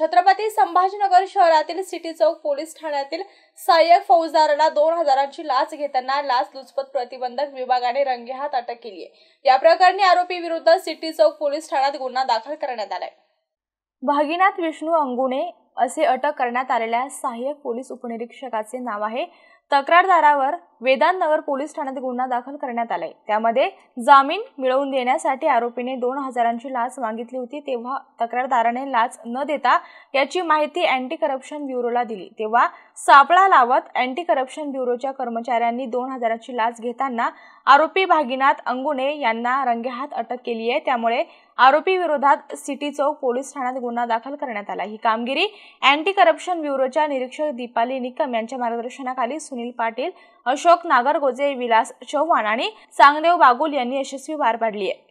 छत्रपती संभाजीनगर शहरातील सिटी चौक पोलीस ठाण्यातील सहाय्यक फौजदाराला दोन हजारांची लाच घेताना लाच लुचपत प्रतिबंधक विभागाने रंगेहात अटक केली आहे या प्रकरणी आरोपी विरुद्ध सिटी चौक पोलीस ठाण्यात गुन्हा दाखल करण्यात आलाय भागीनाथ विष्णू अंगुणे असे अटक करण्यात आलेल्या सहाय्यक पोलीस उपनिरीक्षकाचे नाव आहे तक्रारदारावर वेदांतनगर पोलीस ठाण्यात गुन्हा दाखल करण्यात आलाय त्यामध्ये जामीन मिळवून देण्यासाठी आरोपीने दोन हजारांची लाच मागितली होती तेव्हा तक्रारदाराने लाच न देता याची माहिती अँटी करप्शन ब्युरोला दिली तेव्हा सापळा लावत अँटी करप्शन ब्युरोच्या कर्मचाऱ्यांनी दोन हजारांची लाच घेताना आरोपी भागीनाथ अंगुणे यांना रंगेहात अटक केली आहे त्यामुळे आरोपी विरोधात सिटी चौक पोलीस ठाण्यात गुन्हा दाखल करण्यात आला ही कामगिरी अँटी करप्शन ब्युरोच्या निरीक्षक दीपाली निकम यांच्या मार्गदर्शनाखाली सुरू सुनील पाटील अशोक नागरगोजे विलास चव्हाण आणि सांगदेव बागुल यांनी यशस्वी पार पाडली आहे